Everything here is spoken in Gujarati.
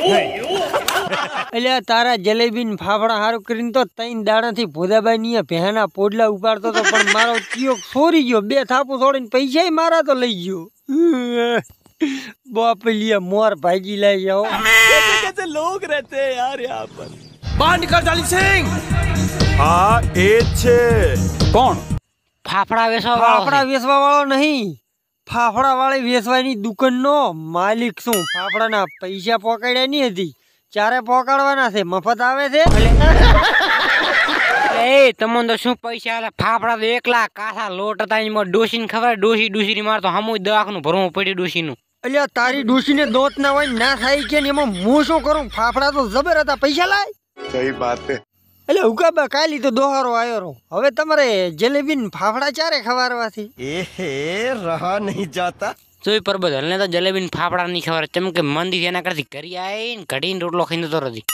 એટલે તારા જલેબી ને ફાફડા સારું કરીને તો ત્રણ દાણાથી ભોદાબાઈ ની ભેના પોડલા ઉપાડતો હતો પણ મારો કયો છોરી ગયો બે થાપુ છોડીને પૈસા મારા તો લઈ ગયો બાપ લિયા મોર ભાજી લઈ જાઓ લોક लोग रहते हैं यार यहाँ पर બહાર સિંહ હા એ છે કોણ ફાફડા વેસવા ફાફડા વેસવા વાળો નહીં ફાફડા ફાફડાવાળી વેચવાની દુકાનનો માલિક છું ફાફડાના પૈસા પોકાડ્યા નહીં હતી ચારે પોકાડવાના છે મફત આવે છે એ તમને તો શું પૈસા આલે ફાફડા તો એકલા કાસા લોટ હતા એમાં ડોસીને ખબર ડોસી ડોસીની મારતો હમુ દવાખાનું ભરવું પડ્યું ડોસીનું અલ્યા તારી ડોસીને દોત ના હોય ના થાય કે એમાં હું શું કરું ફાફડા તો જબર હતા પૈસા લાય સહી વાત એટલે ઉકાબા કાલી તો દોહારો આવ્યો રહો હવે તમારે જલેબી ફાફડા ચારે ખવારવાથી એ રહા નહીં જતા જોઈ પરબત હલને તો જલેબી ફાફડા નહીં ખબર ચમ કે મંદી એના કરતી કરી આવીને કઢીને રોટલો ખાઈને તો રજી